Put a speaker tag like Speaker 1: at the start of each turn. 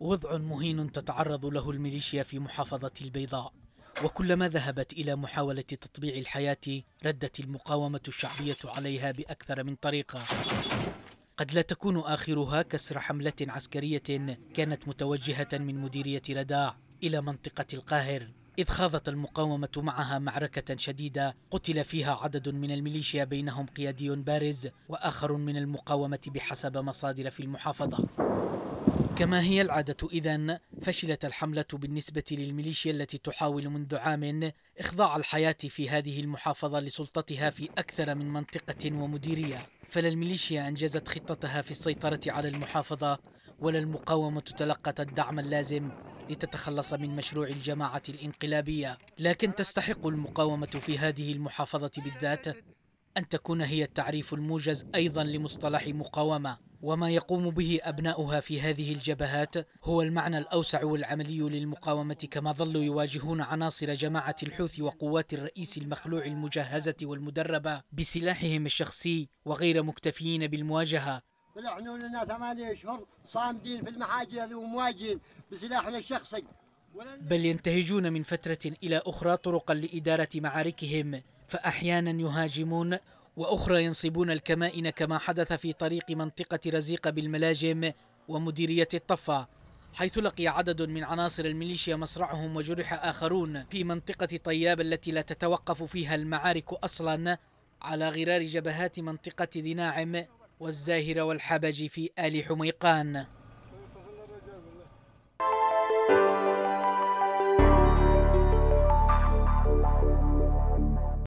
Speaker 1: وضع مهين تتعرض له الميليشيا في محافظة البيضاء وكلما ذهبت إلى محاولة تطبيع الحياة ردت المقاومة الشعبية عليها بأكثر من طريقة قد لا تكون آخرها كسر حملة عسكرية كانت متوجهة من مديرية رداع إلى منطقة القاهر إذ خاضت المقاومة معها معركة شديدة قتل فيها عدد من الميليشيا بينهم قيادي بارز وآخر من المقاومة بحسب مصادر في المحافظة كما هي العادة إذا فشلت الحملة بالنسبة للميليشيا التي تحاول منذ عام إخضاع الحياة في هذه المحافظة لسلطتها في أكثر من منطقة ومديرية فلا الميليشيا أنجزت خطتها في السيطرة على المحافظة ولا المقاومة تلقت الدعم اللازم لتتخلص من مشروع الجماعة الانقلابية لكن تستحق المقاومة في هذه المحافظة بالذات أن تكون هي التعريف الموجز أيضا لمصطلح مقاومة وما يقوم به أبناؤها في هذه الجبهات هو المعنى الأوسع والعملي للمقاومة كما ظلوا يواجهون عناصر جماعة الحوثي وقوات الرئيس المخلوع المجهزة والمدربة بسلاحهم الشخصي وغير مكتفيين بالمواجهة
Speaker 2: طلعنا لنا ثمانية أشهر صامدين في المحاجر ومواجهين بسلاحنا الشخصي
Speaker 1: بل ينتهجون من فترة إلى أخرى طرقا لإدارة معاركهم فأحيانا يهاجمون وأخرى ينصبون الكمائن كما حدث في طريق منطقة رزيقة بالملاجم ومديرية الطفة حيث لقي عدد من عناصر الميليشيا مصرعهم وجرح آخرون في منطقة طياب التي لا تتوقف فيها المعارك أصلا على غرار جبهات منطقة ذي ناعم والزاهرة والحبج في آل حميقان